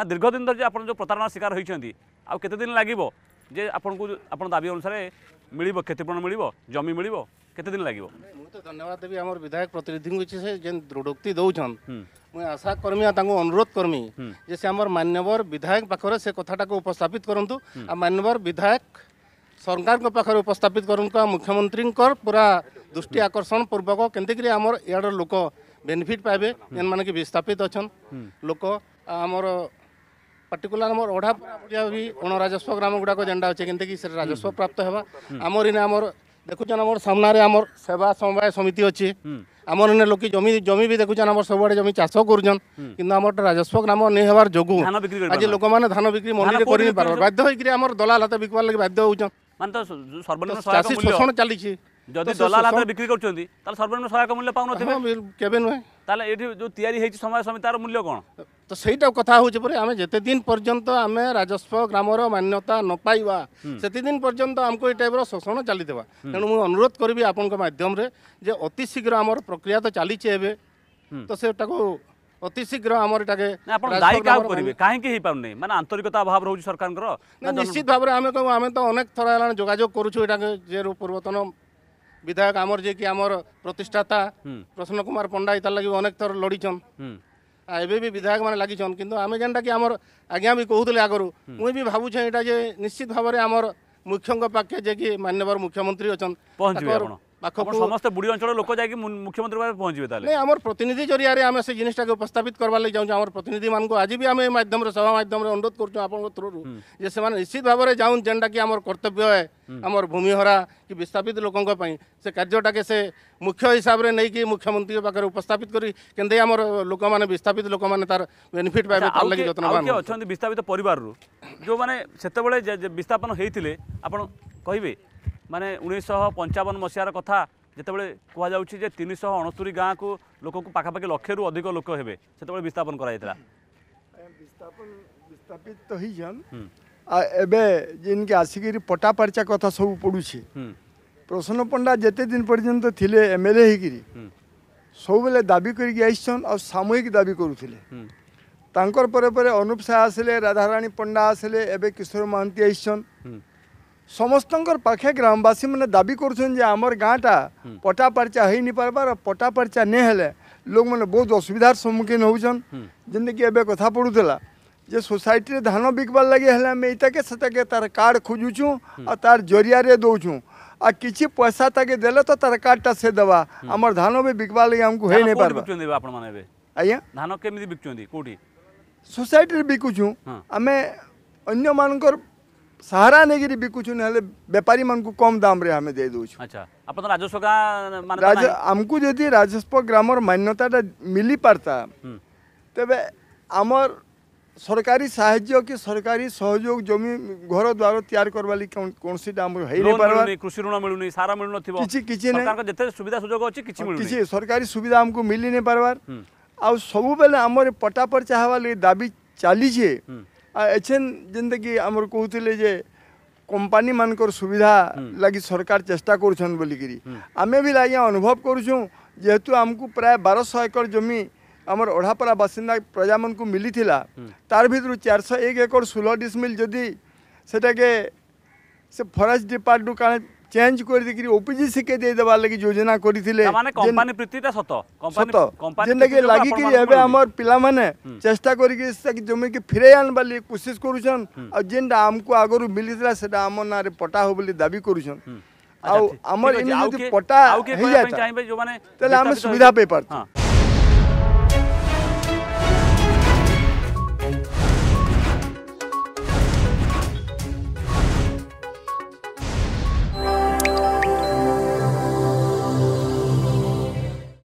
ନା ଦୀର୍ଘଦିନ ଧରି ଆପଣ ଯେଉଁ ପ୍ରତାରଣାର ଶିକାର ହୋଇଛନ୍ତି ଆଉ କେତେ ଦିନ ଲାଗିବ ଯେ ଆପଣଙ୍କୁ ଆପଣ ଦାବି ଅନୁସାରେ ମିଳିବ କ୍ଷତିପୂରଣ ମିଳିବ ଜମି ମିଳିବ କେତେ ଦିନ ଲାଗିବ ମୁଁ ତ ଧନ୍ୟବାଦ ଦେବି ଆମର ବିଧାୟକ ପ୍ରତିନିଧିଙ୍କୁ ଯେ ସେ ଯେନ୍ ଦୃଢ଼ୋକ୍ତି ଦେଉଛନ୍ ମୁଁ ଆଶା କର୍ମି ଆଉ ତାଙ୍କୁ ଅନୁରୋଧ କର୍ମି ଯେ ସେ ଆମର ମାନ୍ୟବର ବିଧାୟକ ପାଖରେ ସେ କଥାଟାକୁ ଉପସ୍ଥାପିତ କରନ୍ତୁ ଆଉ ମାନ୍ୟବର ବିଧାୟକ ସରକାରଙ୍କ ପାଖରେ ଉପସ୍ଥାପିତ କରନ୍ତୁ ଆଉ ମୁଖ୍ୟମନ୍ତ୍ରୀଙ୍କର ପୁରା ଦୃଷ୍ଟି ଆକର୍ଷଣ ପୂର୍ବକ କେମିତିକିରି ଆମର ଇଆଡ଼ର ଲୋକ ବେନିଫିଟ୍ ପାଇବେ ଯେନ୍ମାନେ କି ବିସ୍ଥାପିତ ଅଛନ୍ ଲୋକ ଆମର পার্টিকুলার আমার অঢা পড়িয়া বি অণরাজস্ব গ্রাম গুড়াক যেটা অছে কেমতি কি সেটা রাজস্ব প্রাপ্ত হওয়া আমার ইনে আমার দেখুছেন আমার সামনারে আমার সেবা সমবায় সমিতি অছে আমার এনে লোকে জমি জমি বি দেখুছেন আমার সবুড়ে জমি চাষ করছেন কিন্তু আমার রাজস্ব গ্রাম নেই হওয়ার যোগু আজ লোক মানে ধান বিক্রি মন্ডিতে করে পারবে বাধ্য হয়ে আমার দলাল হাতে বিকবার লাগে বাধ্য হচ্ছেন মানে তো সর্বনিম্ন চাষী শোষণ চালিছে যদি দলাল হাতে বিক্রি করছেন তাহলে সর্বনিম্ন সহায়ক মূল্য পাও নথিবে কেবে নহে তাহলে এটি যে তৈরি হয়েছে সমবায় সমিতি তার মূল্য কোন তো সেইটা কথা হচ্ছে পরে আমি যেতে দিন পর্যন্ত আমি রাজস্ব গ্রামর মান্যতা নপাইবা সেতদিন পর্যন্ত আমি এই টাইপর শোষণ চালিদেবা তেমন মু অনুরোধ করবি আপনার মাধ্যমে যে অতি শীঘ্র আমার প্রক্রিয়া তো চালিছে এবে তো সেটা অতি শীঘ্র আমার এটাকে আপন দায়ী কাউ করিবে কাহিকি হই পাউনি মানে আন্তরিকতা অভাব রহুছি সরকারଙ୍କର নিশ্চিত ভাবে আমি কম আমি তো অনেক থর হেলান যোগাযোগ করুছু এটাকে যে পূর্বতন বিধায়ক আমার যে কি আমার প্রতিষ্ঠাতা প্রসন্ন কুমার পণ্ডা ইতার লাগি অনেক থর লড়িছন ଏବେ ବି ବିଧାୟକମାନେ ଲାଗିଛନ୍ କିନ୍ତୁ ଆମେ ଯେନ୍ଟାକି ଆମର ଆଜ୍ଞା ବି କହୁଥିଲେ ଆଗରୁ ମୁଇଁ ବି ଭାବୁଛେ ଏଇଟା ଯେ ନିଶ୍ଚିତ ଭାବରେ ଆମର ମୁଖ୍ୟଙ୍କ ପାଖେ ଯେ କି ମାନ୍ୟବର ମୁଖ୍ୟମନ୍ତ୍ରୀ ଅଛନ୍ পাখক সমস্ত বুড়ি অঞ্চলের লোক যাই মুখ্যমন্ত্রী পাখে পৌঁছবে তাহলে না আমার প্রতিনিধি জরিয়ারে আমি সেই জিনিসটাকে উপস্থাপিত করবার লাগে যাচ্ছি আমার প্রতিনিধি মানুষ আজ বি আমি মাধ্যমে সভা মাধ্যমে অনুরোধ করছু আপনার থ্রু যে সে নিশ্চিত ভাবে যাও যেটা কি আমার কর্তব্য আমার ভূমিহরা কি বিস্থাপিত লোকঙ্ সে কার্যটাকে সে মুখ্য হিসাবে নেইকি মুখ্যমন্ত্রী পাখে উপস্থাপিত করি কেন্দ্রে আমার লোক মানে বিস্থাপিত লোক মানে তার বেনিফিট পাইবে তার লাগি যত্নবান অনেক বিস্থাপিত পরিবার যে সেতবে বিস্থাপন হয়েছিল আপনার কহবে ମାନେ ଉଣେଇଶହ ପଞ୍ଚାବନ ମସିହାର କଥା ଯେତେବେଳେ କୁହାଯାଉଛି ଯେ ତିନିଶହ ଅଣସ୍ତୁରୀ ଗାଁକୁ ଲୋକଙ୍କୁ ପାଖାପାଖି ଲକ୍ଷରୁ ଅଧିକ ଲୋକ ହେବେ ସେତେବେଳେ ବିସ୍ଥାପନ କରାଯାଇଥିଲା ବିସ୍ଥାପିତ ତ ହେଇଛନ୍ ଏବେ ଯେନ୍କେ ଆସିକିରି ପଟା ପାର୍ଚା କଥା ସବୁ ପଡ଼ୁଛି প্রসন্ন পণ্ডা যেতে দিন পর্যন্ত থিলে এমএলএ হইকি সবুলে দাবি করি আইসন আর সাময়িক দাবি করুলে তাঁকর পরে পরে অনুপ সাহা আসলে রাধারানী পণ্ডা আসলে এবে কিশোর মহান্তি আইসন ସମସ୍ତଙ୍କର ପାଖେ ଗ୍ରାମବାସୀମାନେ ଦାବି କରୁଛନ୍ତି ଯେ ଆମର ଗାଁଟା ପଟା ପାର୍ଚା ହେଇନି ପାର୍ବାର୍ ପଟା ପାର୍ଚା ନେ ହେଲେ ଲୋକମାନେ ବହୁତ ଅସୁବିଧାର ସମ୍ମୁଖୀନ ହେଉଛନ୍ ଯେନ୍ଟାକି ଏବେ କଥା ପଡ଼ୁଥିଲା ଯେ ସୋସାଇଟିରେ ଧାନ ବିକବାର୍ ଲାଗି ହେଲେ ଆମେ ଏଇଟାକେ ସେଟାକେ ତାର କାର୍ଡ଼ ଖୋଜୁଛୁଁ ଆଉ ତାର ଜରିଆରେ ଦେଉଛୁଁ ଆଉ କିଛି ପଇସା ତାକେ ଦେଲେ ତ ତାର କାର୍ଡ଼ଟା ସେ ଦେବା ଆମର ଧାନ ବି ବିକବାର୍ ଲାଗି ଆମକୁ ହେଇ ନେଇ ପାର୍ବା ଆପଣମାନେ ଏବେ ଆଜ୍ଞା ଧାନ କେମିତି ବିକୁଛନ୍ତି କୋଉଠି ସୋସାଇଟିରେ ବିକୁଛୁ ଆମେ ଅନ୍ୟମାନଙ୍କର सहारा नहीं गिरी बेपारी मन को कम दाम दे दूछ अच्छा, तो राजस्व का मानता ग्राम मान्यता मिली पारता हम्म। तबे अमर सरकारी सहाय्य कि सरकारी सहयोग जमी घर द्वार तैयार करवा लि कौन सी दाम हो नहीं पारवा कृषि ऋण मिलु नहीं सारा मिलु नथिबो किछि किछि नहीं सरकार जते सुविधा सुजोग अछि किछि मिलु किछि सरकारी सुविधा हमकू मिलि नहीं पारवार हम्म। आ सब बेले अमर पटापर चाहवा लि दाबी चली छे हम्म। ଏଛେନ୍ ଯେନ୍ତାକି ଆମର କହୁଥିଲେ ଯେ କମ୍ପାନୀମାନଙ୍କର ସୁବିଧା ଲାଗି ସରକାର ଚେଷ୍ଟା କରୁଛନ୍ ବୋଲିକିରି ଆମେ ବି ଆଜ୍ଞା ଅନୁଭବ କରୁଛୁଁ ଯେହେତୁ ଆମକୁ ପ୍ରାୟ ବାରଶହ ଏକର ଜମି ଆମର ଅଢ଼ାପଡ଼ା ବାସିନ୍ଦା ପ୍ରଜାମାନଙ୍କୁ ମିଳିଥିଲା ତାର ଭିତରୁ ଚାରିଶହ ଏକ ଏକର ଷୋହଳ ଡିସମିଲ୍ ଯଦି ସେଟାକେ ସେ ଫରେଷ୍ଟ ଡିପାର୍ଟରୁ କାଣା चेंज कर देकरी ओपीजी सिके दे देबार लागि योजना करथिले माने कंपनी प्रीतिता सतो कंपनी कंपनी जे लागि लागि कि एबे हमर पिला माने चेष्टा करकि सकि जमे के फिरे आन बाली कोशिश करूछन आ जेन हमकु आगरु मिलिसला सेटा हमर नारे पटा हो बोली दाबी करूछन आ हमर इनि पटा हो जाय चाहिबे जो माने सुविधा पे